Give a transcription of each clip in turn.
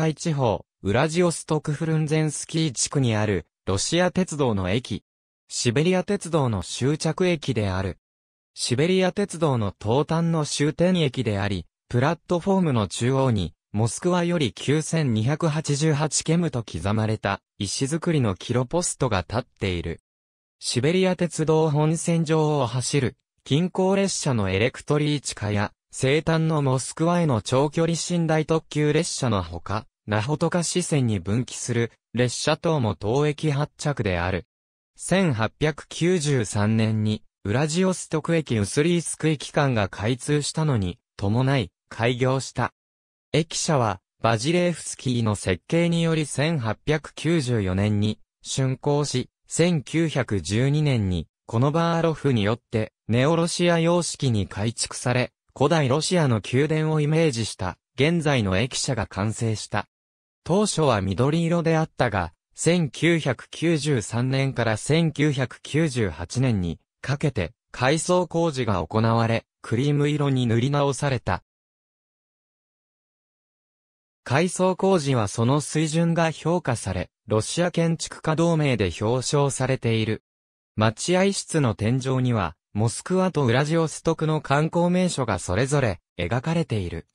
海地方、ウラジオストクフルンゼンスキー地区にある、ロシア鉄道の駅。シベリア鉄道の終着駅である。シベリア鉄道の東端の終点駅であり、プラットフォームの中央に、モスクワより9288ケムと刻まれた、石造りのキロポストが立っている。シベリア鉄道本線上を走る、近郊列車のエレクトリーチカや、西端のモスクワへの長距離寝台特急列車のほか、ナホとか支線に分岐する列車等も当駅発着である。1893年にウラジオストク駅ウスリースク駅間が開通したのに伴い開業した。駅舎はバジレーフスキーの設計により1894年に竣工し、1912年にコノバーロフによってネオロシア様式に改築され、古代ロシアの宮殿をイメージした現在の駅舎が完成した。当初は緑色であったが、1993年から1998年にかけて改装工事が行われ、クリーム色に塗り直された。改装工事はその水準が評価され、ロシア建築家同盟で表彰されている。待合室の天井には、モスクワとウラジオストクの観光名所がそれぞれ描かれている。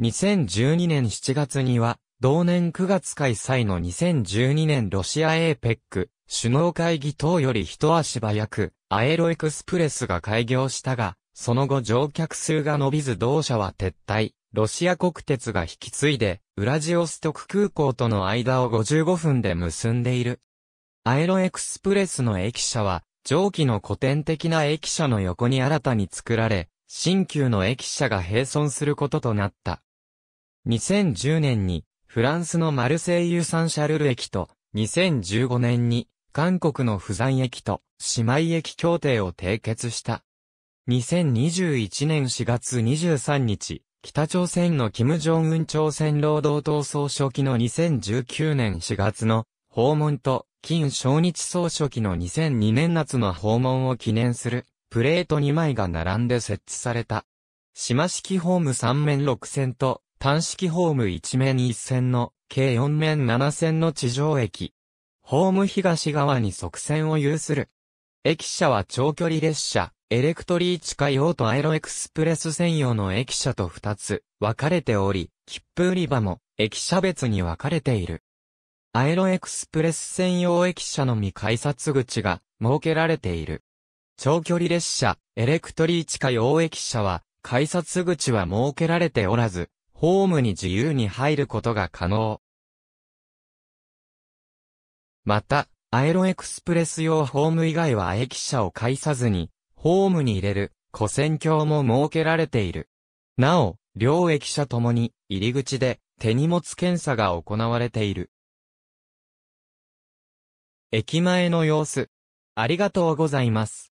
2012年7月には、同年9月開催の2012年ロシア APEC 首脳会議等より一足早く、アエロエクスプレスが開業したが、その後乗客数が伸びず同社は撤退、ロシア国鉄が引き継いで、ウラジオストク空港との間を55分で結んでいる。アエロエクスプレスの駅舎は、上記の古典的な駅舎の横に新たに作られ、新旧の駅舎が並存することとなった。2010年にフランスのマルセイユ・サンシャルル駅と、2015年に、韓国の釜山駅と、姉妹駅協定を締結した。2021年4月23日、北朝鮮の金正恩朝鮮労働党総書記の2019年4月の訪問と、金正日総書記の2002年夏の訪問を記念する、プレート2枚が並んで設置された。島式ホーム3面6線と、単式ホーム1面1線の、計4面7線の地上駅。ホーム東側に側線を有する。駅舎は長距離列車、エレクトリー地下用とアイロエクスプレス専用の駅舎と2つ分かれており、切符売り場も駅舎別に分かれている。アイロエクスプレス専用駅舎のみ改札口が設けられている。長距離列車、エレクトリー地下用駅舎は改札口は設けられておらず、ホームに自由に入ることが可能。また、アエロエクスプレス用ホーム以外は駅舎を介さずに、ホームに入れる、古線橋も設けられている。なお、両駅舎ともに、入り口で、手荷物検査が行われている。駅前の様子。ありがとうございます。